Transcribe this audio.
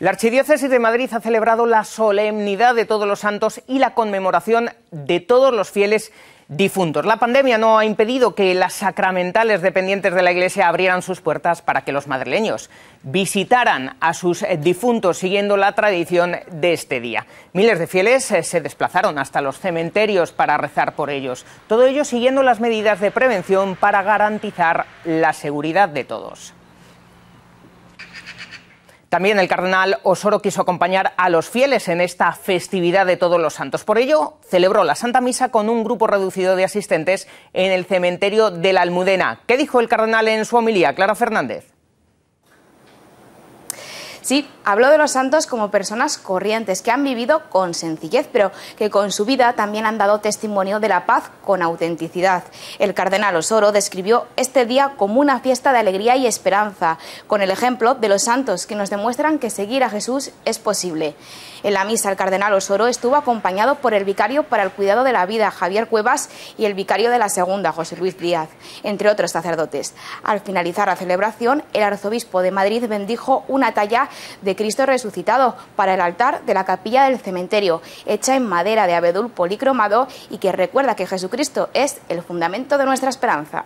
La Archidiócesis de Madrid ha celebrado la solemnidad de todos los santos y la conmemoración de todos los fieles difuntos. La pandemia no ha impedido que las sacramentales dependientes de la Iglesia abrieran sus puertas para que los madrileños visitaran a sus difuntos siguiendo la tradición de este día. Miles de fieles eh, se desplazaron hasta los cementerios para rezar por ellos, todo ello siguiendo las medidas de prevención para garantizar la seguridad de todos. También el cardenal Osoro quiso acompañar a los fieles en esta festividad de todos los santos. Por ello, celebró la Santa Misa con un grupo reducido de asistentes en el cementerio de la Almudena. ¿Qué dijo el cardenal en su homilía? Clara Fernández. Sí, Habló de los santos como personas corrientes que han vivido con sencillez, pero que con su vida también han dado testimonio de la paz con autenticidad. El cardenal Osoro describió este día como una fiesta de alegría y esperanza, con el ejemplo de los santos que nos demuestran que seguir a Jesús es posible. En la misa, el cardenal Osoro estuvo acompañado por el vicario para el cuidado de la vida, Javier Cuevas, y el vicario de la segunda, José Luis Díaz, entre otros sacerdotes. Al finalizar la celebración, el arzobispo de Madrid bendijo una talla de Cristo resucitado para el altar de la capilla del cementerio, hecha en madera de abedul policromado y que recuerda que Jesucristo es el fundamento de nuestra esperanza.